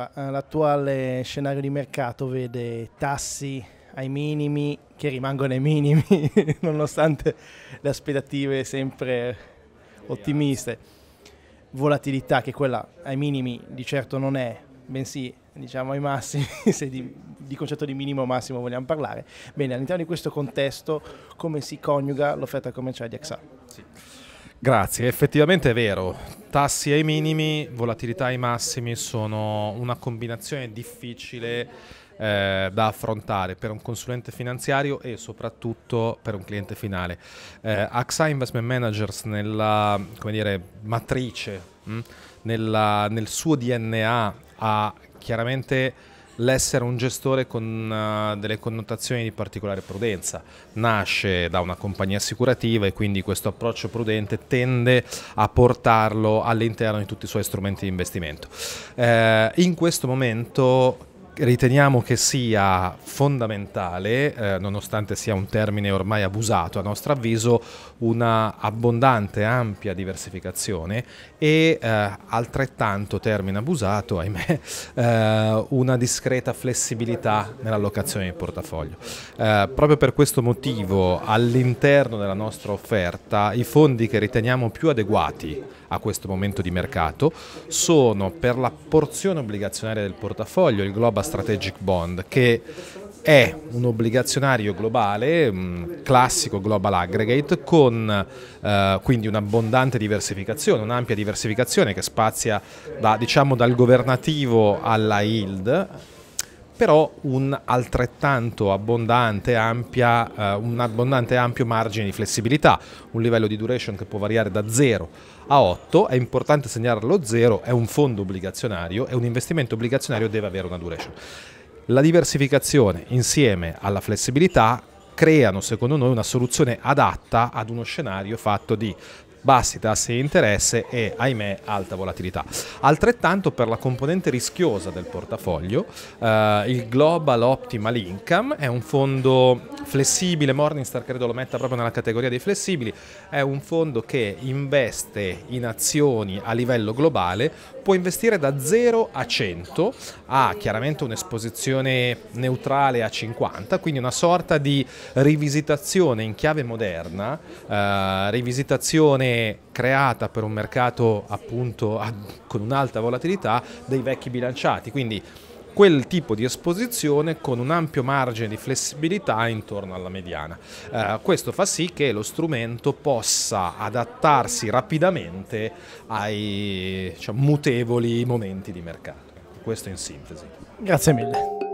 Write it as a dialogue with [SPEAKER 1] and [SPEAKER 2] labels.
[SPEAKER 1] Allora, eh, l'attuale scenario di mercato vede tassi ai minimi che rimangono ai minimi nonostante le aspettative sempre ottimiste, volatilità che quella ai minimi di certo non è, bensì diciamo ai massimi, se di, di concetto di minimo o massimo vogliamo parlare. Bene, all'interno di questo contesto come si coniuga l'offerta commerciale di AXA? Sì.
[SPEAKER 2] Grazie, effettivamente è vero. Tassi ai minimi, volatilità ai massimi sono una combinazione difficile eh, da affrontare per un consulente finanziario e soprattutto per un cliente finale. Eh, AXA Investment Managers nella dire, matrice, mh, mm, nella, nel suo DNA ha chiaramente l'essere un gestore con uh, delle connotazioni di particolare prudenza. Nasce da una compagnia assicurativa e quindi questo approccio prudente tende a portarlo all'interno di tutti i suoi strumenti di investimento. Eh, in questo momento riteniamo che sia fondamentale, eh, nonostante sia un termine ormai abusato a nostro avviso, una abbondante, ampia diversificazione e eh, altrettanto termine abusato, ahimè, eh, una discreta flessibilità nell'allocazione del portafoglio. Eh, proprio per questo motivo all'interno della nostra offerta i fondi che riteniamo più adeguati a questo momento di mercato sono per la porzione obbligazionaria del portafoglio, il Global Strategic Bond, che è un obbligazionario globale, mh, mm, classico global aggregate, con eh, quindi un'abbondante diversificazione, un'ampia diversificazione che spazia da, diciamo, dal governativo alla yield, però un altrettanto abbondante, ampia, eh, un abbondante ampio margine di flessibilità, un livello di duration che può variare da 0 a 8, è importante segnalarlo 0, è un fondo obbligazionario e un investimento obbligazionario deve avere una duration. La diversificazione insieme alla flessibilità creano secondo noi una soluzione adatta ad uno scenario fatto di bassi tassi di interesse e ahimè alta volatilità. Altrettanto per la componente rischiosa del portafoglio, eh, il Global Optimal Income è un fondo flessibile, Morningstar credo lo metta proprio nella categoria dei flessibili, è un fondo che investe in azioni a livello globale, può investire da 0 a 100, ha chiaramente un'esposizione neutrale a 50, quindi una sorta di rivisitazione in chiave moderna, eh, rivisitazione creata per un mercato appunto a, con un'alta volatilità dei vecchi bilanciati, quindi quel tipo di esposizione con un ampio margine di flessibilità intorno alla mediana. Eh, questo fa sì che lo strumento possa adattarsi rapidamente ai diciamo, mutevoli momenti di mercato. Questo in sintesi.
[SPEAKER 1] Grazie mille.